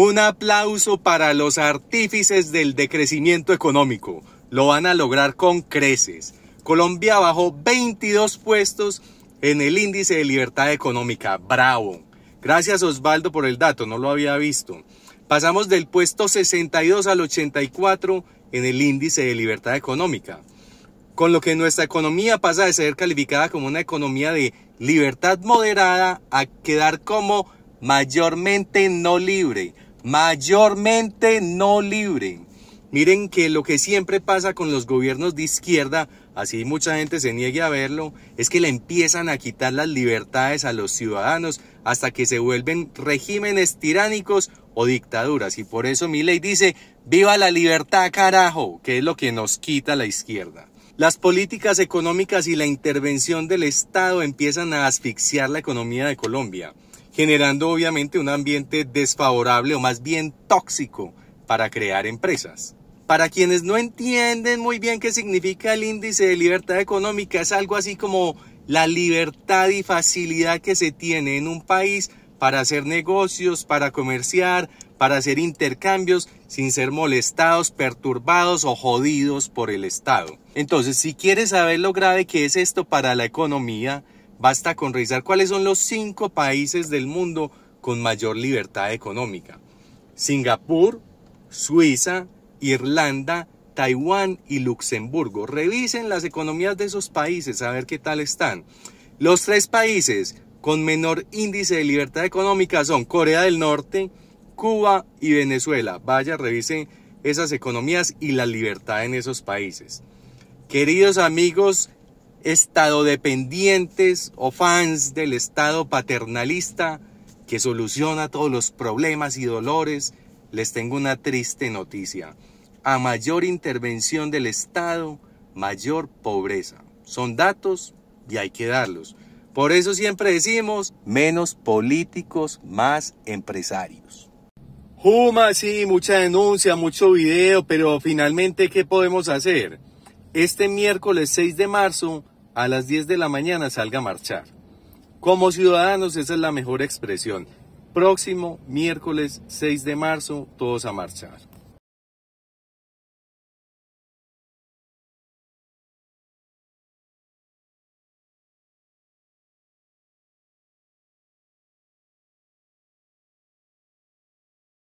Un aplauso para los artífices del decrecimiento económico. Lo van a lograr con creces. Colombia bajó 22 puestos en el índice de libertad económica. Bravo. Gracias Osvaldo por el dato, no lo había visto. Pasamos del puesto 62 al 84 en el índice de libertad económica. Con lo que nuestra economía pasa de ser calificada como una economía de libertad moderada a quedar como mayormente no libre mayormente no libre. Miren que lo que siempre pasa con los gobiernos de izquierda, así mucha gente se niegue a verlo, es que le empiezan a quitar las libertades a los ciudadanos hasta que se vuelven regímenes tiránicos o dictaduras. Y por eso mi ley dice, viva la libertad carajo, que es lo que nos quita la izquierda. Las políticas económicas y la intervención del Estado empiezan a asfixiar la economía de Colombia generando obviamente un ambiente desfavorable o más bien tóxico para crear empresas. Para quienes no entienden muy bien qué significa el índice de libertad económica, es algo así como la libertad y facilidad que se tiene en un país para hacer negocios, para comerciar, para hacer intercambios sin ser molestados, perturbados o jodidos por el Estado. Entonces, si quieres saber lo grave que es esto para la economía, Basta con revisar cuáles son los cinco países del mundo con mayor libertad económica. Singapur, Suiza, Irlanda, Taiwán y Luxemburgo. Revisen las economías de esos países a ver qué tal están. Los tres países con menor índice de libertad económica son Corea del Norte, Cuba y Venezuela. Vaya, revisen esas economías y la libertad en esos países. Queridos amigos Estado dependientes o fans del estado paternalista que soluciona todos los problemas y dolores, les tengo una triste noticia. A mayor intervención del Estado, mayor pobreza. Son datos y hay que darlos. Por eso siempre decimos, menos políticos, más empresarios. Juma, sí, mucha denuncia, mucho video, pero finalmente, ¿qué podemos hacer? este miércoles 6 de marzo a las 10 de la mañana salga a marchar. Como ciudadanos, esa es la mejor expresión. Próximo miércoles 6 de marzo, todos a marchar.